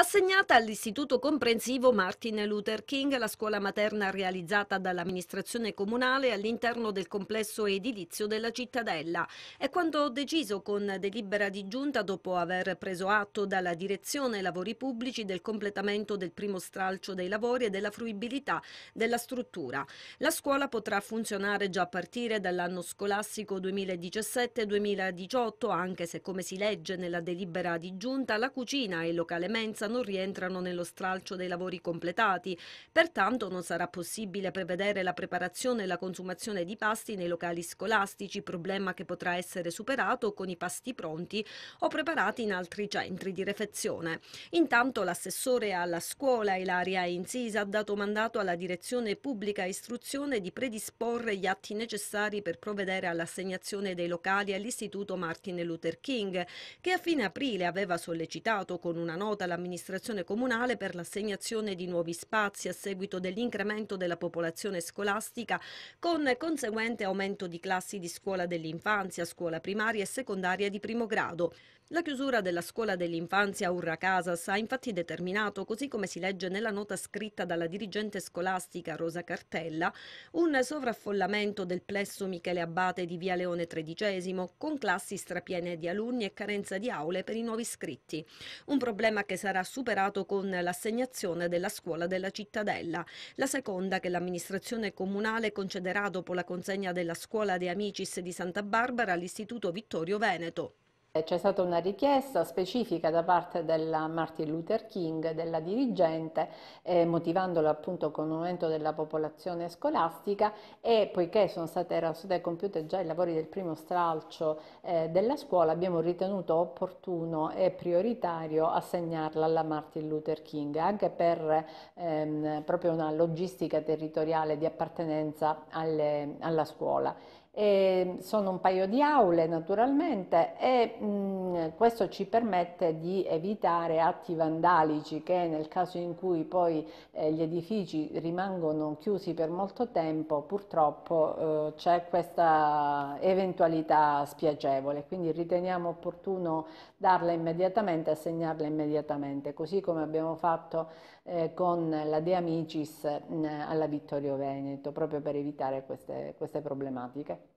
Assegnata all'Istituto Comprensivo Martin Luther King la scuola materna realizzata dall'amministrazione comunale all'interno del complesso edilizio della cittadella. È quanto deciso con delibera di giunta dopo aver preso atto dalla direzione lavori pubblici del completamento del primo stralcio dei lavori e della fruibilità della struttura. La scuola potrà funzionare già a partire dall'anno scolastico 2017-2018 anche se come si legge nella delibera di giunta la cucina e il locale mensa non rientrano nello stralcio dei lavori completati, pertanto non sarà possibile prevedere la preparazione e la consumazione di pasti nei locali scolastici, problema che potrà essere superato con i pasti pronti o preparati in altri centri di refezione. Intanto l'assessore alla scuola Ilaria Insisa ha dato mandato alla direzione pubblica istruzione di predisporre gli atti necessari per provvedere all'assegnazione dei locali all'Istituto Martin Luther King, che a fine aprile aveva sollecitato con una nota l'amministrazione dell'amministrazione comunale per l'assegnazione di nuovi spazi a seguito dell'incremento della popolazione scolastica con conseguente aumento di classi di scuola dell'infanzia, scuola primaria e secondaria di primo grado. La chiusura della scuola dell'infanzia Urra Casas ha infatti determinato, così come si legge nella nota scritta dalla dirigente scolastica Rosa Cartella, un sovraffollamento del plesso Michele Abbate di Via Leone XIII con classi strapiene di alunni e carenza di aule per i nuovi iscritti. Un problema che sarà sarà superato con l'assegnazione della scuola della cittadella, la seconda che l'amministrazione comunale concederà dopo la consegna della scuola De Amicis di Santa Barbara all'Istituto Vittorio Veneto. Eh, c'è stata una richiesta specifica da parte della Martin Luther King, della dirigente, eh, motivandola appunto con un aumento della popolazione scolastica e poiché sono state, erano stati compiuti già i lavori del primo stralcio eh, della scuola, abbiamo ritenuto opportuno e prioritario assegnarla alla Martin Luther King, anche per ehm, proprio una logistica territoriale di appartenenza alle, alla scuola. E ehm, sono un paio di aule naturalmente e mh, mm, questo ci permette di evitare atti vandalici che nel caso in cui poi eh, gli edifici rimangono chiusi per molto tempo purtroppo eh, c'è questa eventualità spiacevole quindi riteniamo opportuno darla immediatamente assegnarla immediatamente così come abbiamo fatto eh, con la De Amicis mh, mm, alla Vittorio Veneto proprio per evitare queste, queste problematiche.